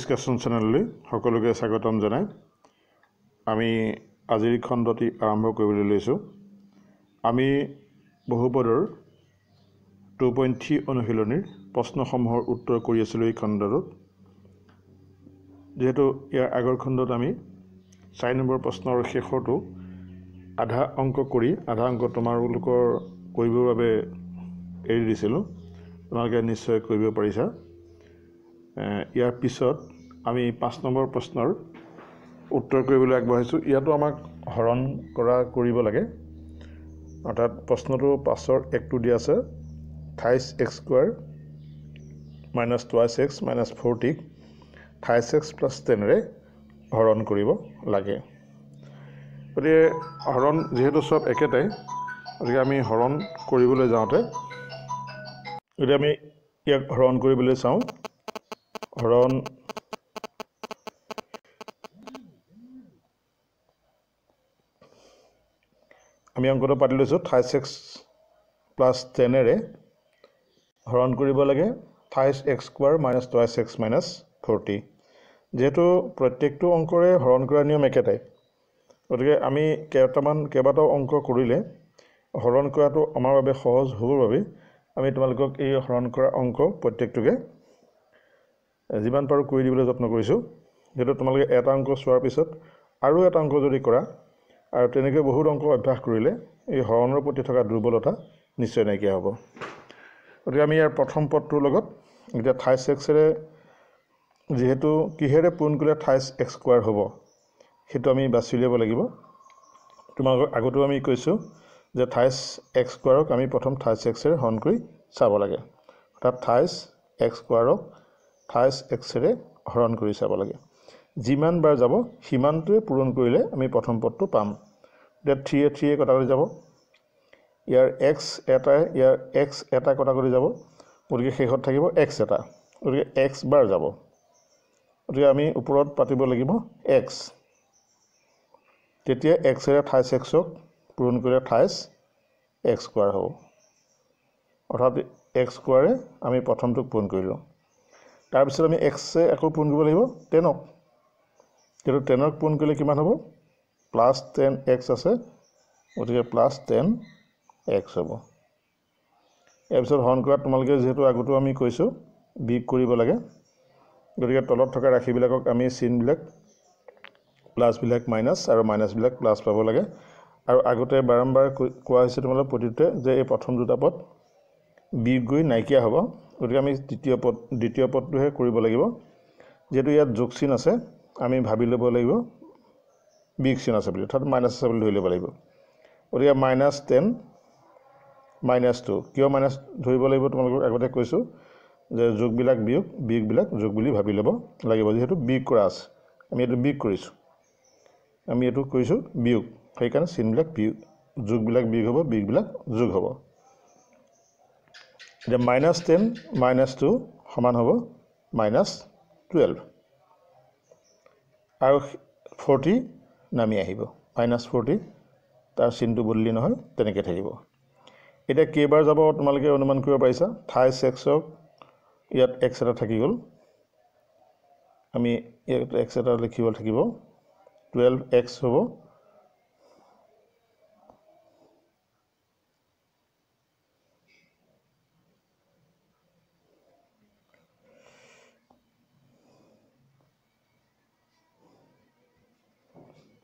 Discussion চেনেললৈ সকলোকে স্বাগতম জনাই আমি আজিৰ খণ্ডটি আৰম্ভ কৰিবলৈ লৈছোঁ আমি বহুপদৰ টু পইণ্ট থ্ৰী অনুশীলনীৰ প্ৰশ্নসমূহৰ উত্তৰ কৰি আছিলোঁ এই খণ্ডটোত যিহেতু ইয়াৰ আগৰ খণ্ডত আমি চাৰি নম্বৰ প্ৰশ্নৰ শেষৰটো আধা অংক কৰি আধা অংক তোমালোকৰ কৰিবৰ বাবে এৰি দিছিলোঁ তোমালোকে নিশ্চয় কৰিব পাৰিছা ইয়াৰ পিছত আমি পাঁচ নম্বৰ প্ৰশ্নৰ উত্তৰ কৰিবলৈ আগবাঢ়িছোঁ ইয়াতো আমাক হৰণ কৰা কৰিব লাগে অৰ্থাৎ প্ৰশ্নটো পাঁচৰ একটো দি আছে thrice x square minus twice x minus forty thrice x plus টেনেৰে হৰণ কৰিব লাগে গতিকে হৰণ যিহেতু চব একেটাই গতিকে আমি হৰণ কৰিবলৈ যাওঁতে গতিকে আমি ইয়াক হৰণ কৰিবলৈ চাওঁ আহৰণ আমি অংকটো পাতি লৈছোঁ থাইচ এক্স প্লাছ টেনেৰে হৰণ কৰিব লাগে thrice x square minus twice x minus forty যিহেতু প্ৰত্যেকটো অংকৰে হৰণ কৰা নিয়ম একেটাই গতিকে আমি কেইটামান কেইবাটাও অংক কৰিলে হৰণ কৰাটো আমাৰ বাবে সহজ হ'বৰ বাবে আমি তোমালোকক এই হৰণ কৰা অংক প্ৰত্যেকটোকে যিমান পাৰোঁ কৰি দিবলৈ যত্ন কৰিছোঁ যিহেতু তোমালোকে এটা অংক চোৱাৰ পিছত আৰু এটা অংক যদি কৰা আৰু তেনেকৈ বহুত অংক অভ্যাস কৰিলে এই হৰণৰ প্ৰতি থকা দুৰ্বলতা নিশ্চয় নাইকিয়া হ'ব গতিকে আমি ইয়াৰ প্ৰথম পদটোৰ লগত এতিয়া ঠাইছ এক্সেৰে যিহেতু কিহেৰে পূৰণ কৰিলে ঠাইছ এক্স স্কোৱাৰ হ'ব সেইটো আমি বাছি উলিয়াব লাগিব তোমালোকক আগতেও আমি কৈছোঁ যে ঠাইছ এক্স স্কোৱাৰক আমি প্ৰথম ঠাইছ এক্সেৰে হৰণ কৰি চাব লাগে অৰ্থাৎ ঠাইছ এক্স স্কোৱাৰক এক্স ৰে হৰণ কৰি চাব লাগে যিমান বাৰ যাব সিমানটোৱে পূৰণ কৰিলে আমি প্ৰথম পদটো পাম এতিয়া থ্ৰীয়ে থ্ৰীয়ে কৰি যাব ইয়াৰ এক্স এটাই ইয়াৰ এক্স এটা কটা কৰি যাব গতিকে শেষত থাকিব এক্স এটা গতিকে এক্স বাৰ যাব গতিকে আমি ওপৰত পাতিব লাগিব এক্স তেতিয়া এক্স ৰে ঠাইছ এক্সক পূৰণ কৰিলে ঠাইছ এক্স স্কোৱাৰ হ'ব অৰ্থাৎ এক্স স্কুৱাৰে আমি প্ৰথমটোক পূৰণ কৰিলোঁ তাৰপিছত আমি এক্সে আকৌ পূৰণ কৰিব লাগিব টেনক কিন্তু টেনক পূৰণ কৰিলে কিমান হ'ব প্লাছ টেন এক্স আছে গতিকে প্লাছ টেন এক্স হ'ব ইয়াৰ পিছত হৰণ কৰাত তোমালোকে যিহেতু আগতেও আমি কৈছোঁ বিগ কৰিব লাগে গতিকে তলত থকা ৰাশিবিলাকক আমি চিনবিলাক প্লাছবিলাক মাইনাছ আৰু মাইনাছবিলাক প্লাছ পাব লাগে আৰু আগতে বাৰম্বাৰ কোৱা হৈছে তোমালোকৰ প্ৰতিটোতে যে এই প্ৰথম দুটা পথ বিগ গৈ নাইকিয়া হ'ব গতিকে আমি তৃতীয় পদ দ্বিতীয় পদটোহে কৰিব লাগিব যিহেতু ইয়াত যোগ চিন আছে আমি ভাবি ল'ব লাগিব বিগ চিন আছে বুলি অৰ্থাৎ মাইনাছ আছে বুলি ধৰি ল'ব লাগিব গতিকে মাইনাছ টেন মাইনাছ টু কিয় মাইনাছ ধৰিব লাগিব তোমালোকক আগতে কৈছোঁ যে যোগবিলাক বিয়োগ বিগবিলাক যোগ বুলি ভাবি ল'ব লাগিব যিহেতু বিগ কৰা আছে আমি এইটো বিগ কৰিছোঁ আমি এইটো কৰিছোঁ বিয়োগ সেইকাৰণে চিনবিলাক বিয়োগ যোগবিলাক বিয়োগ হ'ব বিগবিলাক যোগ হ'ব এতিয়া মাইনাছ টেন মাইনাছ টু সমান হ'ব মাইনাছ টুৱেল্ভ আৰু ফৰ্টি নামি আহিব মাইনাছ ফৰ্টি তাৰ চিনটো বদলি নহয় তেনেকৈ থাকিব এতিয়া কেইবাৰ যাব তোমালোকে অনুমান কৰিব পাৰিছা থাই ছেক্সক ইয়াত এক্স এটা থাকি গ'ল আমি ইয়াত এক্স এটা লিখিব থাকিব টুৱেলভ এক্স হ'ব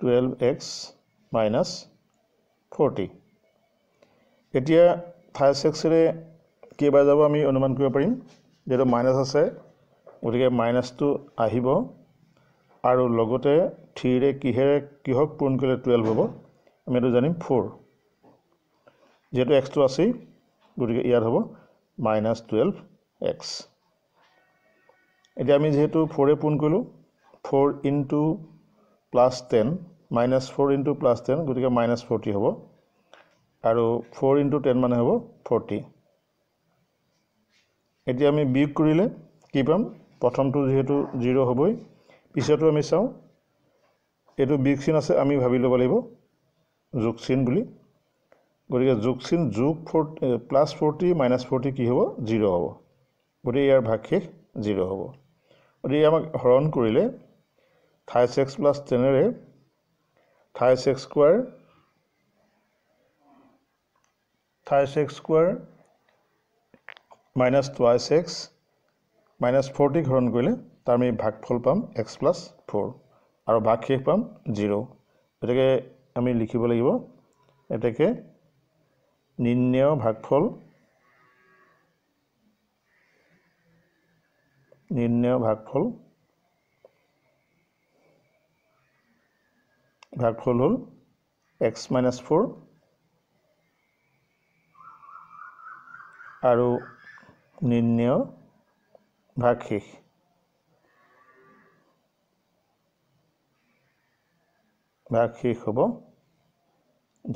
টুৱেল্ভ এক্স মাইনাছ ফৰ্টি এতিয়া ফাৰ্ষ্ট এক্সৰে কেইবাৰ যাব আমি অনুমান কৰিব পাৰিম যিহেতু মাইনাছ আছে গতিকে মাইনাছটো আহিব আৰু লগতে থ্ৰীৰে কিহেৰে কিহক পূৰণ কৰিলে টুৱেল্ভ হ'ব আমি এইটো জানিম ফ'ৰ যিহেতু এক্সটো আছেই গতিকে ইয়াত হ'ব মাইনাছ টুৱেল্ভ এক্স এতিয়া আমি যিহেতু ফ'ৰে পূৰণ কৰিলোঁ four into plus ten minus four into plus ten গতিকে মাইনাছ ফৰ্টি হ'ব আৰু ফ'ৰ ইণ্টু টেন মানে হ'ব ফৰ্টি এতিয়া আমি বিয়োগ কৰিলে কি পাম প্ৰথমটো যিহেতু জিৰ' হ'বই পিছতো আমি চাওঁ এইটো বিয়োগ চিন আছে আমি ভাবি ল'ব লাগিব যোগ চিন বুলি গতিকে যোগ চিন যোগ forty plus forty minus forty কি হ'ব জিৰ' হ'ব গতিকে ইয়াৰ ভাগশেষ জিৰ' হ'ব গতিকে আমাক হৰণ কৰিলে ফাইভ এক্স প্লাছ টেনেৰে thrice x square thrice x square minus twice x minus forty ঘৰণ কৰিলে তাৰ আমি ভাগফল পাম এক্স প্লাছ ফ'ৰ আৰু ভাগ শেষ পাম জিৰ' গতিকে আমি লিখিব লাগিব এতেকে নিৰ্ণয় ভাগফল নিৰ্ণয় ভাগফল ভাগফল হ'ল এক্স মাইনাছ ফ'ৰ আৰু নিৰ্ণয় ভাগশেষ ভাগশেষ হ'ব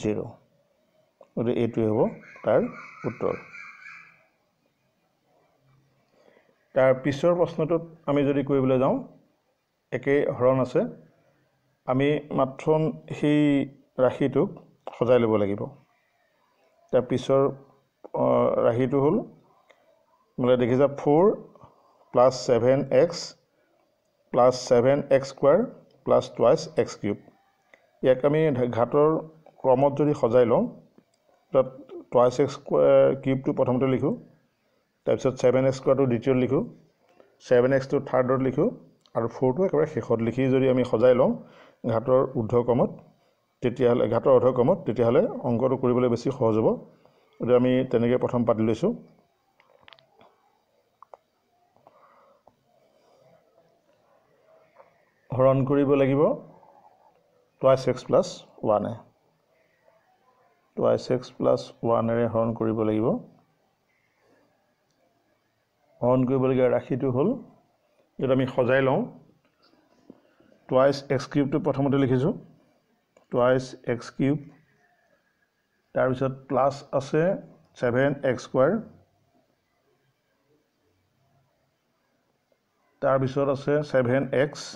জিৰ' গতিকে এইটোৱে হ'ব তাৰ উত্তৰ তাৰ পিছৰ প্ৰশ্নটোত আমি যদি কৰিবলৈ যাওঁ একেই হৰণ আছে আমি মাত্ৰ সেই ৰাশিটোক সজাই ল'ব লাগিব তাৰ পিছৰ ৰাশিটো হ'ল মানে দেখি যা four plus seven x plus seven x square plus twice x cube ইয়াক আমি ঘাটৰ ক্ৰমত যদি সজাই লওঁ তাত টুৱাইচ এক্স স্কুৱাৰ কিউবটো প্ৰথমতে লিখোঁ তাৰপিছত ছেভেন এক্স স্কুৱাৰটো দ্বিতীয়ত লিখোঁ ছেভেন এক্সটো থাৰ্ডত লিখোঁ আৰু ফ'ৰটো একেবাৰে শেষত লিখি যদি আমি সজাই লওঁ ঘাটৰ ঊৰ্ধকমত তেতিয়াহ'লে ঘাটৰ অৰ্ধকমত তেতিয়াহ'লে অংকটো কৰিবলৈ বেছি সহজ হ'ব গতিকে আমি তেনেকৈ প্ৰথম পাতি লৈছোঁ হৰণ কৰিব লাগিব টুৱাইছ এক্স প্লাছ ওৱানে টুৱাইছ এক্স প্লাছ ওৱানেৰে হৰণ কৰিব লাগিব হৰণ কৰিবলগীয়া ৰাশিটো হ'ল যিটো আমি সজাই লওঁ টুৱাইচ এক্স কিউবটো প্ৰথমতে লিখিছোঁ টুৱাইচ এক্স কিউব তাৰপিছত প্লাছ আছে ছেভেন এক্স স্কুৱাৰ তাৰপিছত আছে ছেভেন এক্স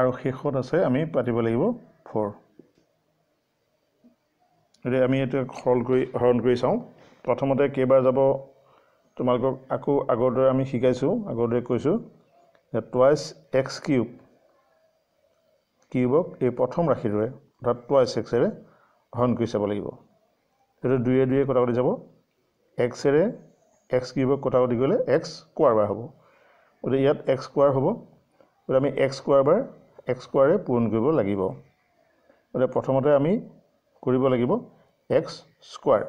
আৰু শেষত আছে আমি পাতিব লাগিব ফ'ৰ গতিকে আমি এইটো সৰল কৰি হৰণ কৰি চাওঁ প্ৰথমতে কেইবাৰ যাব তোমালোকক আকৌ আগৰ দৰে আমি শিকাইছোঁ আগৰ দৰে কৈছোঁ টুৱাইচ এক্স কিউব কিউবক এই প্ৰথম ৰাশিটোৱে অৰ্থাৎ টুৱাইচ এক্সেৰে হৰণ কৰি চাব লাগিব সেইটো দুয়ে দুয়ে কটা কটি যাব এক্সেৰে এক্স কিউবক কটা কটি গ'লে এক্স স্কুৱাৰ বাৰ হ'ব গতিকে ইয়াত এক্স স্কুৱাৰ হ'ব গতিকে আমি এক্স স্কুৱাৰ বাৰ এক্স স্কুৱাৰে পূৰণ কৰিব লাগিব গতিকে প্ৰথমতে আমি কৰিব লাগিব এক্স স্কুৱাৰ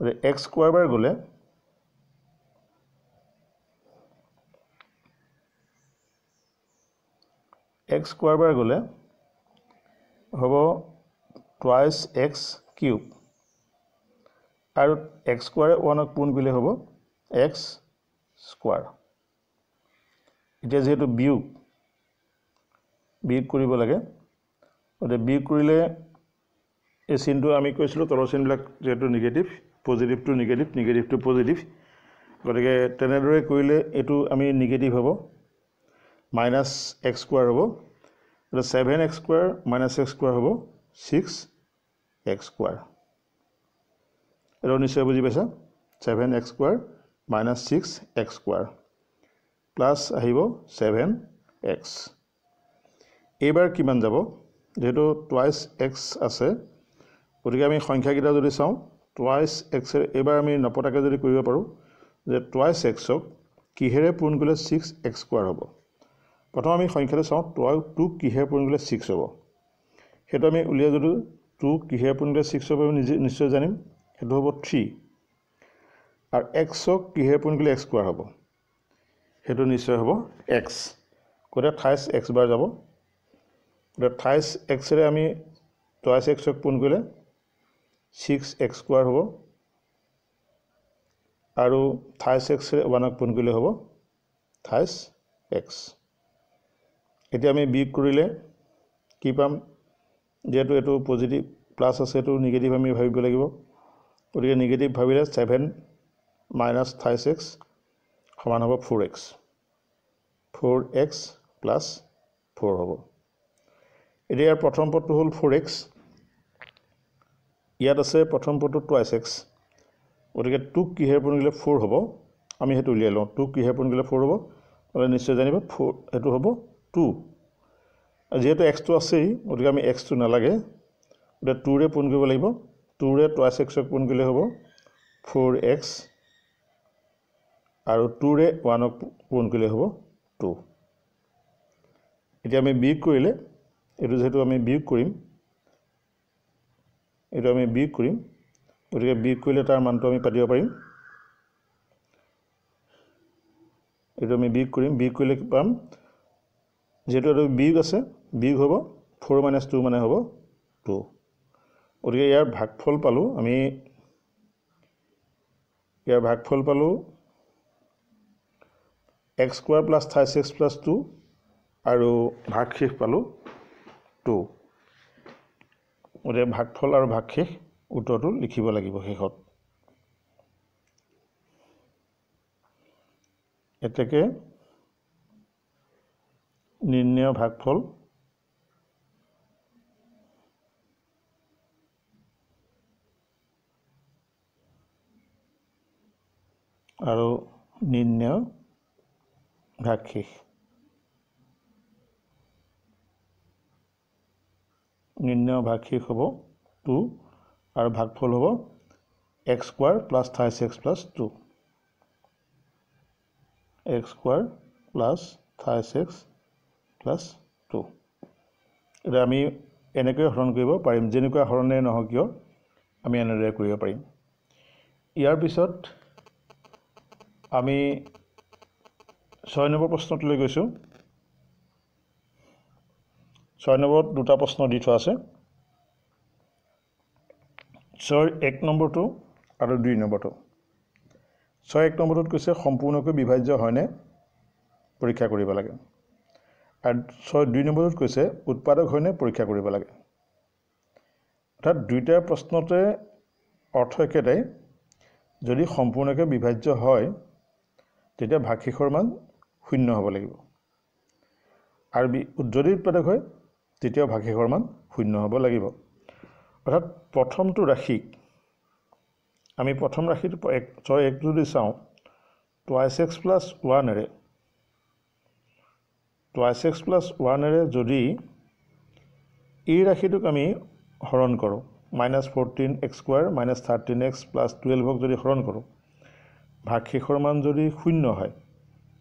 গতিকে এক্স স্কুৱাৰ গ'লে এক্স স্কুৱাৰবাৰ গ'লে হ'ব টুৱাইছ এক্স কিউব আৰু এক্স স্কুৱাৰে ওৱানক পোন গ'লে হ'ব এক্স স্কুৱাৰ এতিয়া যিহেতু বিয়োগ বিয়োগ কৰিব লাগে গতিকে বিয়োগ কৰিলে এই চিনটো আমি কৈছিলোঁ তলৰ চিনবিলাক যিহেতু নিগেটিভ পজিটিভটো নিগেটিভ নিগেটিভটো পজিটিভ গতিকে তেনেদৰে কৰিলে এইটো আমি নিগেটিভ হ'ব মাইনাছ এক্স স্কুৱাৰ হ'ব এটা seven x square minus x square হ'ব ছিক্স এক্স স্কুৱাৰ এইটো নিশ্চয় বুজি পাইছা seven x square minus six x square plus আহিব ছেভেন এক্স এইবাৰ কিমান যাব যিহেতু টুৱাইছ এক্স আছে গতিকে আমি সংখ্যাকেইটা যদি চাওঁ টুৱাইছ এক্সেৰে এইবাৰ আমি নপতাকৈ যদি কৰিব পাৰোঁ যে টুৱাইছ এক্সক কিহেৰে পূৰণ কৰিলে ছিক্স এক্স স্কুৱাৰ হ'ব প্ৰথম আমি সংখ্যাটো চাওঁ টু আৰু টু কিহেৰ পৰিণ গ'লে ছিক্স হ'ব সেইটো আমি উলিয়াই যদিও টু কিহেৰ পৰিণ গ'লে ছিক্স হ'ব আমি নিজে নিশ্চয় জানিম সেইটো হ'ব থ্ৰী আৰু এক্সক কিহেৰ পৰিণ গ'লে এক্স স্কুৱাৰ হ'ব সেইটো নিশ্চয় হ'ব এক্স গতিকে থাইছ এক্স বাৰ যাব গতিকে থাইছ এক্সেৰে আমি টাইচ এক্সক পোন কৰিলে ছিক্স এক্স স্কুৱাৰ হ'ব আৰু থাইছ এক্সৰে ৱানক পোন কৰিলে হ'ব থাইছ এক্স এতিয়া আমি বিপ কৰিলে কি পাম যিহেতু এইটো পজিটিভ প্লাছ আছে এইটো নিগেটিভ আমি ভাবিব লাগিব গতিকে নিগেটিভ ভাবিলে ছেভেন মাইনাছ ফাইভ এক্স সমান হ'ব four x four x plus four হ'ব এতিয়া ইয়াৰ প্ৰথম পদটো হ'ল ফ'ৰ এক্স ইয়াত আছে প্ৰথম পদটো টুৱাইচ এক্স গতিকে টুক কিহেৰ পৰণ কৰিলে ফ'ৰ হ'ব আমি সেইটো উলিয়াই লওঁ টুক কিহেৰ পৰণ কৰিলে ফ'ৰ হ'ব নিশ্চয় জানিব ফ'ৰ সেইটো হ'ব টু যিহেতু এক্সটো আছেই গতিকে আমি এক্সটো নালাগে গতিকে টুৰে পূৰণ কৰিব লাগিব টুৰে টুৱাইছ এক্সক পূৰণ কৰিলে হ'ব ফ'ৰ এক্স আৰু টুৰে ওৱানক পূৰণ কৰিলে হ'ব টু এতিয়া আমি বিয়োগ কৰিলে এইটো যিহেতু আমি বিয়োগ কৰিম এইটো আমি বিয়োগ কৰিম গতিকে বিয়োগ কৰিলে তাৰ মানটো আমি পাতিব পাৰিম এইটো আমি বিয়োগ কৰিম বিয়োগ কৰিলে পাম যিহেতু এইটো বিয়োগ আছে বিয়োগ হ'ব ফ'ৰ মাইনাছ টু মানে হ'ব টু গতিকে ইয়াৰ ভাগ ফল পালোঁ আমি ইয়াৰ ভাগ ফল পালোঁ x square plus thirty six plus two আৰু ভাগ শেষ পালোঁ টু গতিকে ভাগ ফল আৰু ভাগ শেষ উত্তৰটো লিখিব লাগিব শেষত এতেকে নিৰ্ণয় ভাগফল আৰু নিৰ্ণয় ভাগশেষ নিৰ্ণয় ভাগশেষ হ'ব টু আৰু ভাগফল হ'ব x square plus thirty six plus two x square plus thirty six plus two এতিয়া আমি এনেকৈ হৰণ কৰিব পাৰিম যেনেকুৱা হৰণে নহওক কিয় আমি এনেদৰে কৰিব পাৰিম ইয়াৰ পিছত আমি ছয় নম্বৰ প্ৰশ্নটোলৈ গৈছোঁ ছয় নম্বৰত দুটা প্ৰশ্ন দি থোৱা আছে ছয় এক নম্বৰটো আৰু দুই নম্বৰটো ছয় এক নম্বৰটোত কৈছে সম্পূৰ্ণকৈ বিভাজ্য হয়নে পৰীক্ষা কৰিব লাগে আৰু ছয় দুই নম্বৰত কৈছে উৎপাদক হয়নে পৰীক্ষা কৰিব লাগে অৰ্থাৎ দুয়োটা প্ৰশ্নতে অৰ্থ একেটাই যদি সম্পূৰ্ণকৈ বিভাজ্য হয় তেতিয়া ভাষিকৰ মান শূন্য হ'ব লাগিব আৰু যদি উৎপাদক হয় তেতিয়াও ভাষিকৰ মান শূন্য হ'ব লাগিব অৰ্থাৎ প্ৰথমটো ৰাশিক আমি প্ৰথম ৰাশিটো এক ছয় এক যদি চাওঁ টুৱাইছ এক্স প্লাছ ওৱানেৰে টুৱাইছ এক্স প্লাছ ওৱানেৰে যদি ই ৰাশিটোক আমি হৰণ কৰোঁ minus fourteen x square minus thirteen x plus টুৱেলভক যদি হৰণ কৰোঁ ভাগশেষৰ মান যদি শূন্য হয়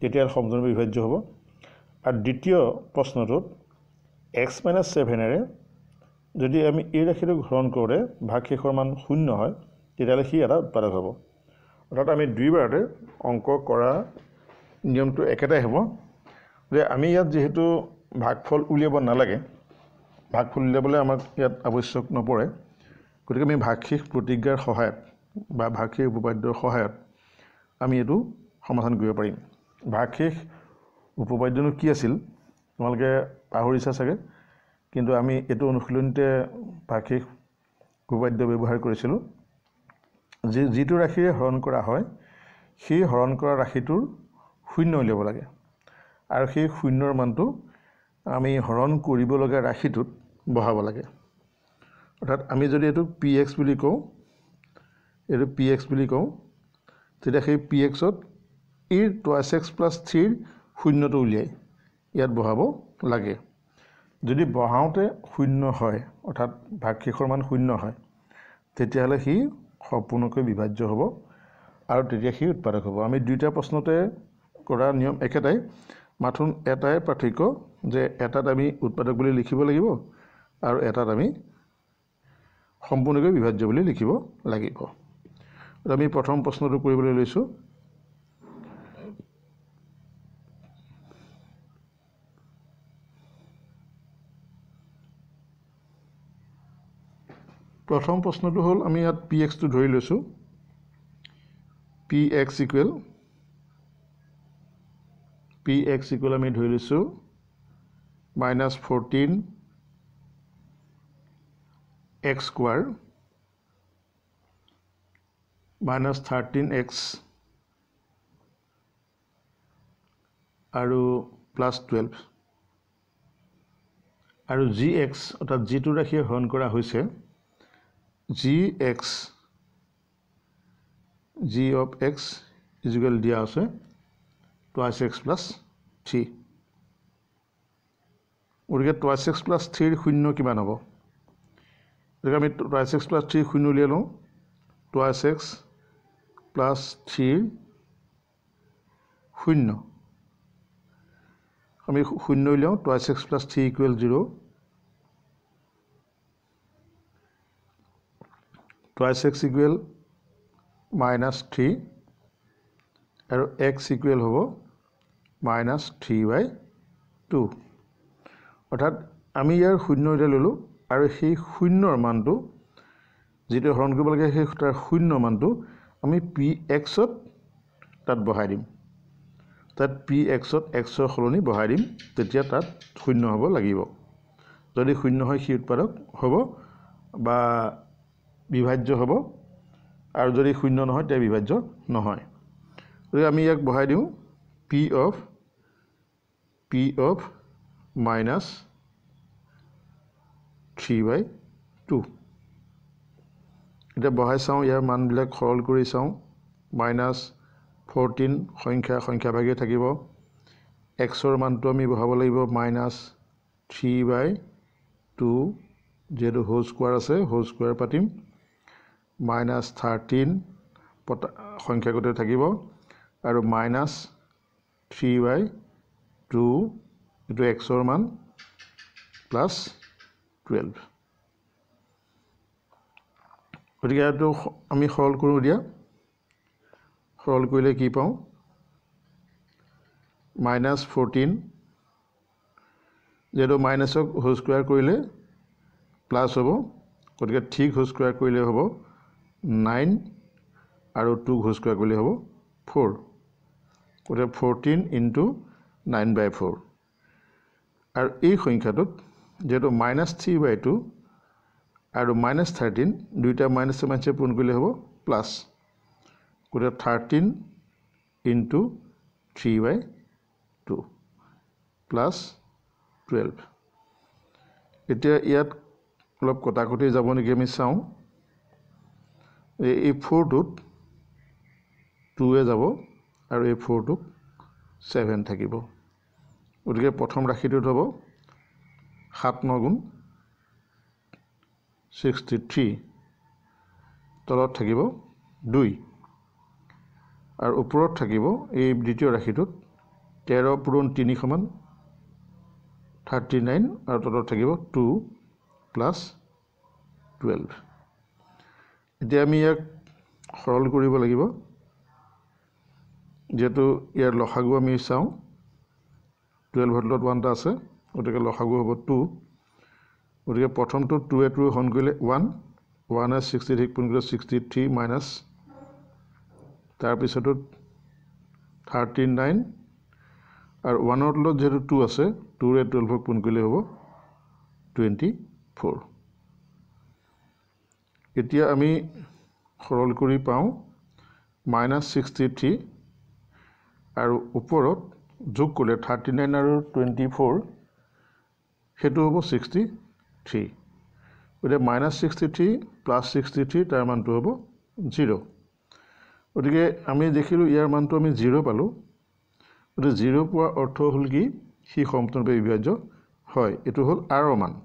তেতিয়া সমজন বিভাজ্য হ'ব আৰু দ্বিতীয় প্ৰশ্নটোত এক্স মাইনাছ ছেভেনেৰে যদি আমি এই ৰাশিটোক হৰণ কৰোঁতে ভাগশেষৰ মান শূন্য হয় তেতিয়াহ'লে সি এটা উৎপাদক হ'ব অৰ্থাৎ আমি দুইবাৰতে অংক কৰা নিয়মটো একেটাই হ'ব যে আমি ইয়াত যিহেতু ভাগ ফল উলিয়াব নালাগে ভাগ ফল উলিয়াবলৈ আমাক ইয়াত আৱশ্যক নপৰে গতিকে আমি ভাষিক প্ৰতিজ্ঞাৰ সহায়ত বা ভাষিক উপপাদ্যৰ সহায়ত আমি এইটো সমাধান কৰিব পাৰিম ভাষিক উপপাদ্যনো কি আছিল তোমালোকে পাহৰিছা চাগে কিন্তু আমি এইটো অনুশীলনীতে ভাষিক উপপাদ্য ব্যৱহাৰ কৰিছিলোঁ যি যিটো ৰাশিৰে হৰণ কৰা হয় সেই হৰণ কৰা ৰাশিটোৰ শূন্য উলিয়াব লাগে আৰু সেই শূন্যৰ মানটো আমি হৰণ কৰিব লগা ৰাশিটোত বহাব লাগে অৰ্থাৎ আমি যদি এইটো পি এক্স বুলি কওঁ এইটো পি এক্স বুলি কওঁ তেতিয়া সেই পি এক্সত ইৰ টুৱাইছ এক্স প্লাছ থ্ৰীৰ শূন্যটো উলিয়াই ইয়াত বহাব লাগে যদি বহাওঁতে শূন্য হয় অৰ্থাৎ ভাগ শেষৰ মান শূন্য হয় তেতিয়াহ'লে সি সম্পূৰ্ণকৈ বিভাজ্য হ'ব আৰু তেতিয়া সি উৎপাদক হ'ব আমি দুয়োটা প্ৰশ্নতে কৰা নিয়ম একেটাই মাথোন এটাই পাৰ্থক্য যে এটাত আমি উৎপাদক বুলি লিখিব লাগিব আৰু এটাত আমি সম্পূৰ্ণকৈ বিভাজ্য বুলি লিখিব লাগিব আমি প্ৰথম প্ৰশ্নটো কৰিবলৈ লৈছোঁ প্ৰথম প্ৰশ্নটো হ'ল আমি ইয়াত পি এক্সটো ধৰি লৈছোঁ p x equal p x equal আমি ধৰি লৈছোঁ minus fourteen x square minus thirteen x আৰু প্লাছ টুৱেলভ আৰু জি এক্স অৰ্থাৎ যিটো ৰাশিয়ে হৰণ কৰা হৈছে g x g of x is equal দিয়া আছে টুৱাইছ এক্স প্লাছ থ্ৰী গতিকে টুৱাইছ এক্স প্লাছ থ্ৰীৰ শূন্য কিমান হ'ব গতিকে আমি টুৱাইছ এক্স প্লাছ থ্ৰী শূন্য উলিয়াই লওঁ টুৱাইছ এক্স প্লাছ থ্ৰীৰ শূন্য আমি শূন্য উলিয়াওঁ twice x plus three equal zero' twice x equal minus three আৰু এক্স ইকুৱেল হ'ব মাইনাছ থ্ৰী বাই টু অৰ্থাৎ আমি ইয়াৰ শূন্য এতিয়া ল'লোঁ আৰু সেই শূন্যৰ মানটো যিটো হৰণ কৰিব লাগে সেই তাৰ শূন্য মানটো আমি পি এক্সত তাত বহাই দিম তাত পি এক্সত এক্সৰ সলনি বহাই দিম তেতিয়া তাত শূন্য হ'ব লাগিব যদি শূন্য হয় সি উৎপাদক হ'ব বা বিভাজ্য হ'ব আৰু যদি শূন্য নহয় তেতিয়া বিভাজ্য নহয় গতিকে আমি ইয়াক বহাই দিওঁ P of P of minus 3 by 2. এটা বহাই চাওঁ ইয়াৰ মানবিলাক সৰল কৰি চাওঁ মাইনাছ ফৰ্টিন সংখ্যা সংখ্যাভাগে থাকিব এক্সৰ মানটো আমি বহাব লাগিব মাইনাছ থ্ৰী বাই টু যিহেতু হ'ল স্কুৱাৰ আছে হ'ল স্কুৱাৰ পাতিম মাইনাছ থাৰ্টিন পতা সংখ্যাগতে থাকিব আৰু মাইনাছ থ্ৰী বাই টু এইটো এক্সৰ মান প্লাছ টুৱেলভ গতিকে এইটো আমি সৰল কৰোঁ এতিয়া সৰল কৰিলে কি পাওঁ মাইনাছ ফৰ্টিন যিহেতু মাইনাছক হোজ স্কুৱাৰ কৰিলে প্লাছ হ'ব গতিকে থ্ৰীক হোজ স্কুৱাৰ কৰিলে হ'ব নাইন আৰু টুক হোজ স্কুৱাৰ কৰিলে হ'ব ফ'ৰ গতিকে fourteen into nine by four আৰু এই সংখ্যাটোত যিহেতু মাইনাছ থ্ৰী বাই টু আৰু মাইনাছ থাৰ্টিন দুয়োটা মাইনাছে মাইনাছে পূৰণ কৰিলে হ'ব প্লাছ গতিকে thirteen into three by two plus twelve এতিয়া ইয়াত অলপ কটাকটি যাব নেকি আমি চাওঁ এই ফ'ৰটোত টুৱে যাব আৰু এই ফ'ৰটোক ছেভেন থাকিব গতিকে প্ৰথম ৰাশিটোত হ'ব সাত ন গুণ ছিক্সটি থ্ৰী তলত থাকিব দুই আৰু ওপৰত থাকিব এই দ্বিতীয় ৰাশিটোত তেৰ পূৰণ তিনি সমান থাৰ্টি নাইন আৰু তলত থাকিব টু প্লাছ টুৱেল্ভ এতিয়া আমি ইয়াক সৰল কৰিব লাগিব যিহেতু ইয়াৰ লসাগু আমি চাওঁ টুৱেলভ হেণ্ডলত ওৱান এটা আছে গতিকে লসাগু হ'ব টু গতিকে প্ৰথমটো টু এ টুৰ হন কৰিলে one one a sixty three পোন কৰিলে ছিক্সটি থ্ৰী মাইনাছ তাৰপিছতো থাৰ্টি নাইন আৰু ওৱানৰ তলত যিহেতু টু আছে টুৰে টুৱেলভক পোন কৰিলে হ'ব টুৱেণ্টি ফ'ৰ এতিয়া আমি সৰল কৰি পাওঁ মাইনাছ ছিক্সটি থ্ৰী আৰু ওপৰত যোগ কৰিলে থাৰ্টি নাইন আৰু টুৱেণ্টি ফ'ৰ সেইটো হ'ব ছিক্সটি থ্ৰী গতিকে minus sixty three plus sixty three তাৰ মানটো হ'ব জিৰ' গতিকে আমি দেখিলোঁ ইয়াৰ মানটো আমি জিৰ' পালোঁ গতিকে জিৰ' পোৱা অৰ্থ হ'ল কি সি সম্পূৰ্ণৰূপে বিভাজ্য হয় এইটো হ'ল আৰৰ মান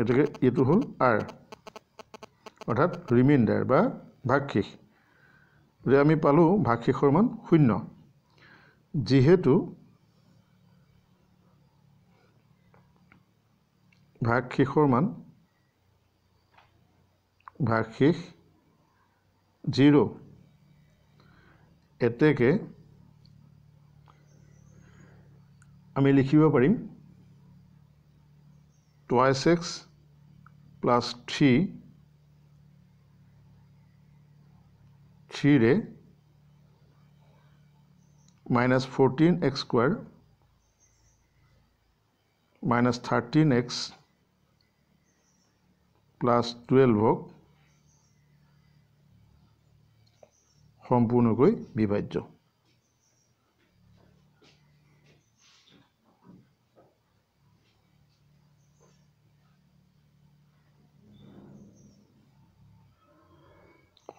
গতিকে এইটো হ'ল আৰ অৰ্থাৎ ৰিমাইণ্ডাৰ বা ভাগশেষ যে আমি পালোঁ ভাগশেষৰ মান শূন্য যিহেতু ভাগশেষৰ মান ভাগশেষ জিৰ' এতেকে আমি লিখিব পাৰিম টুৱাইছ এক্স প্লাছ থ্ৰী ছিঁড়ে minus fourteen x square minus thirteen x plus twelve হোক সম্পূর্ণকৈ বিভাজ্য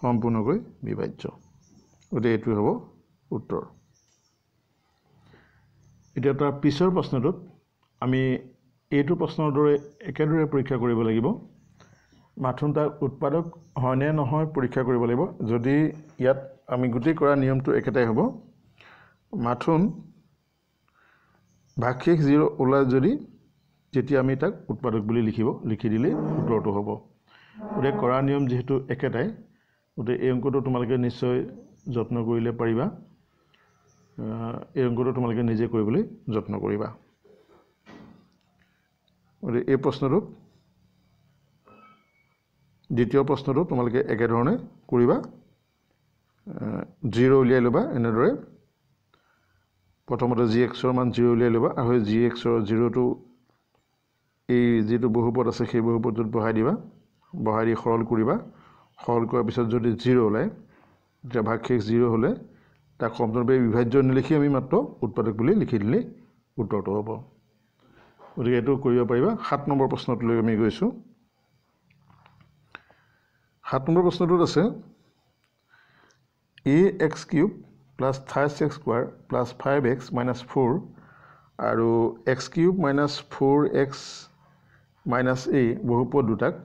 সম্পূৰ্ণকৈ বিভাজ্য গতিকে এইটোৱে হ'ব উত্তৰ এতিয়া তাৰ পিছৰ প্ৰশ্নটোত আমি এইটো প্ৰশ্নৰ দৰে একেদৰে পৰীক্ষা কৰিব লাগিব মাথোন তাৰ উৎপাদক হয়নে নহয় পৰীক্ষা কৰিব লাগিব যদি ইয়াত আমি গোটেই কৰা নিয়মটো একেটাই হ'ব মাথোন ভাগশেষ জিৰ' ওলাই যদি তেতিয়া আমি তাক উৎপাদক বুলি লিখিব লিখি দিলেই উত্তৰটো হ'ব গতিকে কৰা নিয়ম যিহেতু একেটাই গতিকে এই অংকটো তোমালোকে নিশ্চয় যত্ন কৰিলে পাৰিবা এই অংকটো তোমালোকে নিজে কৰিবলৈ যত্ন কৰিবা গতিকে এই প্ৰশ্নটোত দ্বিতীয় প্ৰশ্নটো তোমালোকে একেধৰণে কৰিবা জিৰ' উলিয়াই ল'বা এনেদৰে প্ৰথমতে জি এক্সৰ মান জিৰ' উলিয়াই ল'বা আৰু সেই জি এক্সৰ জিৰ'টো এই যিটো বহুপদ আছে সেই বহুপদটোত বহাই দিবা বহাই দি সৰল কৰিবা সৰল কৰাৰ পিছত যদি জিৰ' ওলায় তেতিয়া ভাগশেষ জিৰ' হ'লে তাক সম্পূৰ্ণভাৱে বিভাজ্য নিলিখি আমি মাত্ৰ উৎপাদক বুলি লিখি দিলে উত্তৰটো হ'ব গতিকে এইটো কৰিব পাৰিবা সাত নম্বৰ প্ৰশ্নটোলৈ আমি গৈছোঁ সাত নম্বৰ প্ৰশ্নটোত আছে a x cube plus thrice x square plus five x minus four আৰু x cube minus four x minus a বহুপদ দুটাক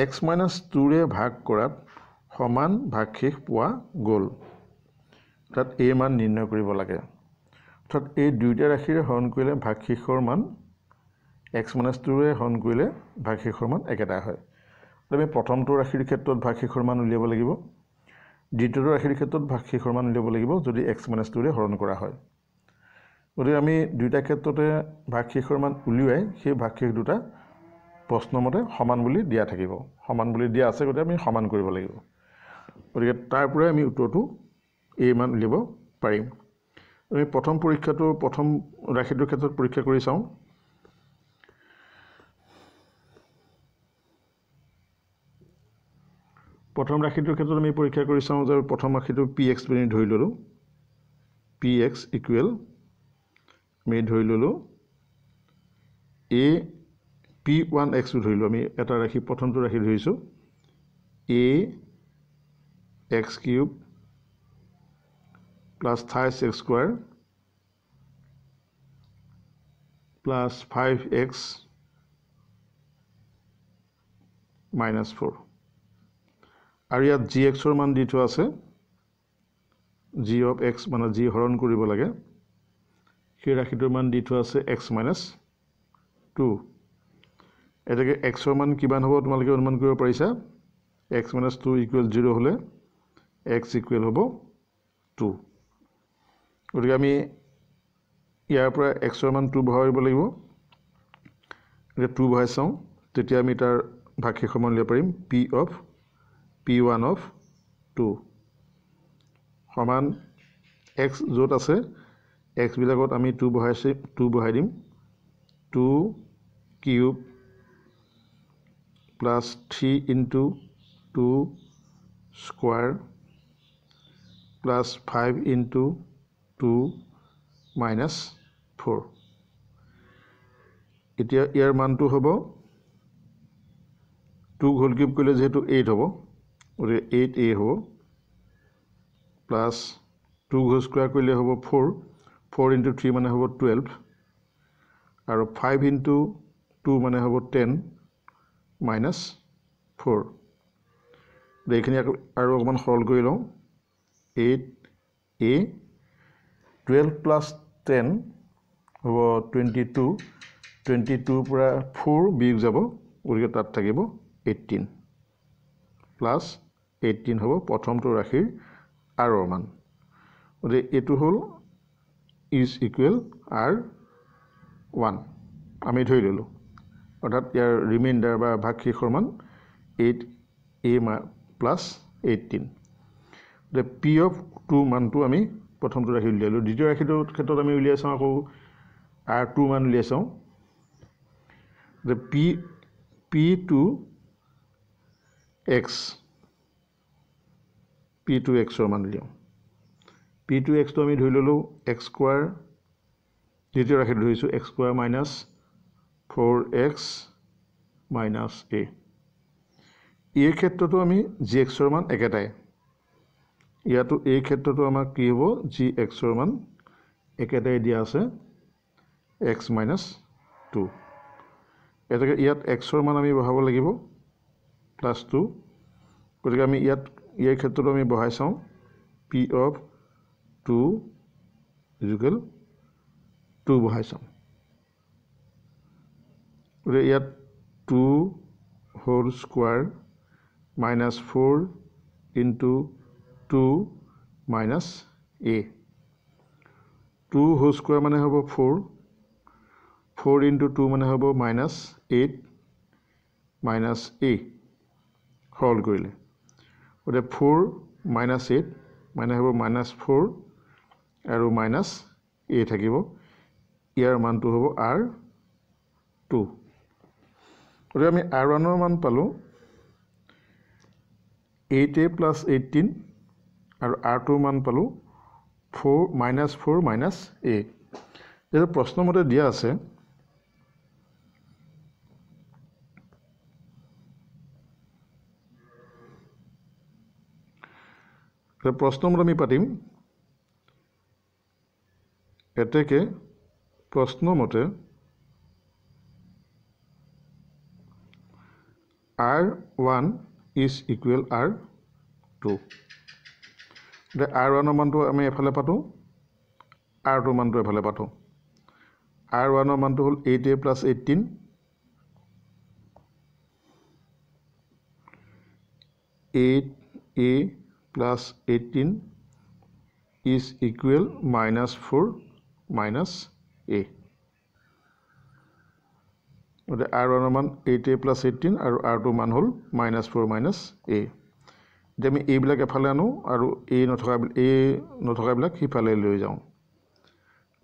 এক্স মাইনাছ টুৰে ভাগ কৰাত সমান ভাগশেষ পোৱা গ'ল তাত এই মান নিৰ্ণয় কৰিব লাগে অৰ্থাৎ এই দুয়োটা ৰাশিৰে হৰণ কৰিলে ভাগশেষৰ মান এক্স মাইনাছ টুৰে হৰণ কৰিলে ভাগশেষৰ মান একেটা হয় আমি প্ৰথমটো ৰাশিৰ ক্ষেত্ৰত ভাগশেষৰ মান উলিয়াব লাগিব দ্বিতীয়টো ৰাশিৰ ক্ষেত্ৰত ভাগশেষৰ মান উলিয়াব লাগিব যদি এক্স মাইনাছ টুৰে হৰণ কৰা হয় গতিকে আমি দুয়োটা ক্ষেত্ৰতে ভাগশেষৰ মান উলিয়াই সেই ভাগশেষ দুটা প্ৰশ্নমতে সমান বুলি দিয়া থাকিব সমান বুলি দিয়া আছে গতিকে আমি সমান কৰিব লাগিব গতিকে তাৰপৰাই আমি উত্তৰটো এইমান উলিয়াব পাৰিম আমি প্ৰথম পৰীক্ষাটো প্ৰথম ৰাশিটোৰ ক্ষেত্ৰত পৰীক্ষা কৰি চাওঁ প্ৰথম ৰাশিটোৰ ক্ষেত্ৰত আমি পৰীক্ষা কৰি চাওঁ যে প্ৰথম ৰাশিটো পি এক্স বুলি ধৰি ল'লোঁ পি এক্স ইকুৱেল আমি ধৰি ল'লোঁ এ পি ওৱান এক্সটো ধৰিলোঁ আমি এটা ৰাশি প্ৰথমটো ৰাশি ধৰিছোঁ a x cube plus thrice x square plus five x minus four আৰু ইয়াত জি এক্সৰ মান দি থোৱা আছে জি অফ এক্স মানে জি হৰণ কৰিব লাগে সেই ৰাশিটোৰ মান দি থোৱা আছে এক্স মাইনাছ টু এতিয়া এক্সৰ মান কিমান হ'ব তোমালোকে অনুমান কৰিব পাৰিছা x minus two equal zero' হ'লে এক্স ইকুৱেল হ'ব টু গতিকে আমি ইয়াৰ পৰা এক্সৰ মান টু বঢ়াব লাগিব গতিকে টু বঢ়াই চাওঁ তেতিয়া আমি তাৰ ভাগশেষৰ মান উলিয়াব পাৰিম p of p one of two সমান এক্স য'ত আছে এক্সবিলাকত আমি টু বঢ়াইছে টু বঢ়াই দিম two cube plus three into two square plus five into two minus four এতিয়া ইয়াৰ মানটো হ'ব টু ঘোল কিউব কৰিলে যিহেতু এইট হ'ব গতিকে এইট এ হ'ব প্লাছ টু ঘোল স্কুৱাৰ কৰিলে হ'ব ফ'ৰ ফ'ৰ ইনটু থ্ৰী মানে হ'ব টুৱেল্ভ আৰু ফাইভ ইনটু টু মানে হ'ব টেন মাইনাছ ফ'ৰ গতিকে এইখিনি আৰু অকণমান সৰল কৰি লওঁ eight a twelve plus ten হ'ব টুৱেণ্টি টু টুৱেণ্টি টুৰ পৰা ফ'ৰ বিয়োগ যাব গতিকে তাত থাকিব এইটিন প্লাছ এইটিন হ'ব প্ৰথমটো ৰাশিৰ আৰৰ মান গতিকে এইটো হ'ল ইজ ইকুৱেল আৰ ওৱান আমি ধৰি ল'লোঁ অৰ্থাৎ ইয়াৰ ৰিমাইণ্ডাৰ বা ভাগ শেষৰ মান এইট এ মা প্লাছ এইটিন গতিকে পি অফ টু মানটো আমি প্ৰথমটো ৰাখি উলিয়ালোঁ দ্বিতীয় ৰাশিটোৰ ক্ষেত্ৰত আমি উলিয়াই চাওঁ আকৌ আৰ টু মান উলিয়াই চাওঁ গতিকে p p two x p two এক্সৰ মান উলিয়াওঁ পি টু এক্সটো আমি ধৰি ল'লোঁ এক্স স্কোৱাৰ দ্বিতীয় ৰাশিটো ধৰিছোঁ x square minus four x minus a এই ক্ষেত্ৰতো আমি জি এক্সৰ মান একেটাই ইয়াতো এই ক্ষেত্ৰতো আমাক কি হ'ব জি এক্সৰ মান একেটাই দিয়া আছে এক্স মাইনাছ টু এতেকে ইয়াত এক্সৰ মান আমি বঢ়াব লাগিব প্লাছ টু গতিকে আমি ইয়াত ইয়াৰ ক্ষেত্ৰতো আমি বঢ়াই চাওঁ p of two is equal two বঢ়াই চাওঁ গতিকে ইয়াত two whole square minus four into two minus a two whole square মানে হ'ব ফ'ৰ ফ'ৰ ইণ্টু টু মানে হ'ব মাইনাছ এইট মাইনাছ এ সৰল কৰিলে গতিকে ফ'ৰ মাইনাছ এইট মানে হ'ব মাইনাছ ফ'ৰ আৰু মাইনাছ এ থাকিব ইয়াৰ মানটো হ'ব আৰ টু গতিকে আমি আৰ ওৱানৰ মান পালোঁ এইট এ প্লাছ এইটিন আৰু আৰ টুৰ মান পালোঁ four minus four minus a যিহেতু প্ৰশ্নমতে দিয়া আছে প্ৰশ্নমতে আমি পাতিম এতেকে প্ৰশ্নমতে r1 is equal r2 the r1 ৰ মানটো আমি এফালে পাতো r2 ৰ মানটো এফালে পাতো r1 ৰ মানটো হল 8a 18 8a 18 is equal -4 a গতিকে আৰ ওৱানৰ মান এইট এ প্লাছ এইটিন আৰু আৰ টুৰ মান হ'ল মাইনাছ ফ'ৰ মাইনাছ এ এতিয়া আমি এইবিলাক এফালে আনো আৰু এ নথকা এ নথকাবিলাক সিফালে লৈ যাওঁ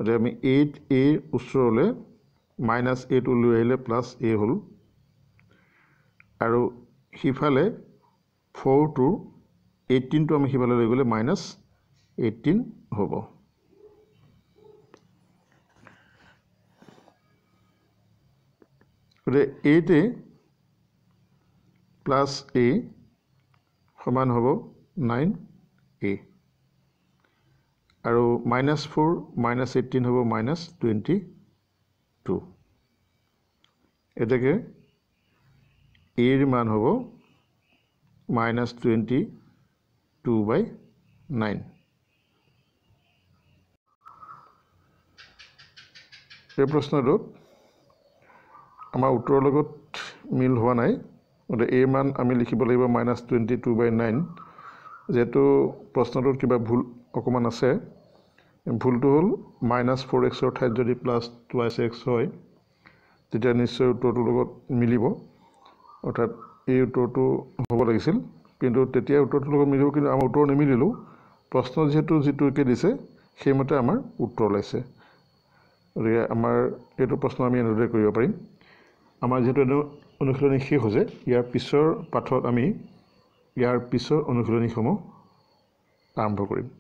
গতিকে আমি এইট এ ওচৰলৈ মাইনাছ এইটো লৈ আহিলে প্লাছ এ হ'ল আৰু সিফালে ফ'ৰটোৰ এইটিনটো আমি সিফালে লৈ গ'লে মাইনাছ এইটিন হ'ব গতিকে এইটে প্লাছ এ সমান হ'ব নাইন এ আৰু মাইনাছ ফ'ৰ মাইনাছ এইটিন হ'ব মাইনাছ টুৱেণ্টি টু এতেকে এৰ মান হ'ব minus twenty two by nine এই প্ৰশ্নটোত আমাৰ উত্তৰৰ লগত মিল হোৱা নাই গতিকে এ মান আমি লিখিব লাগিব minus twenty two by nine যিহেতু প্ৰশ্নটোত কিবা ভুল অকণমান আছে ভুলটো হ'ল মাইনাছ ফ'ৰ এক্সৰ ঠাইত যদি প্লাছ টুৱাইচ এক্স হয় তেতিয়া নিশ্চয় উত্তৰটোৰ লগত মিলিব অৰ্থাৎ এই উত্তৰটো হ'ব লাগিছিল কিন্তু তেতিয়া উত্তৰটোৰ লগত মিলিব কিন্তু আমাৰ উত্তৰ নিমিলিলেও প্ৰশ্ন যিহেতু যিটোকে দিছে সেইমতে আমাৰ উত্তৰ ওলাইছে গতিকে আমাৰ এইটো প্ৰশ্ন আমি এনেদৰে কৰিব পাৰিম আমাৰ যিহেতু এনে অনুশীলনী শেষ হৈছে ইয়াৰ পিছৰ পাঠত আমি ইয়াৰ পিছৰ অনুশীলনীসমূহ আৰম্ভ কৰিম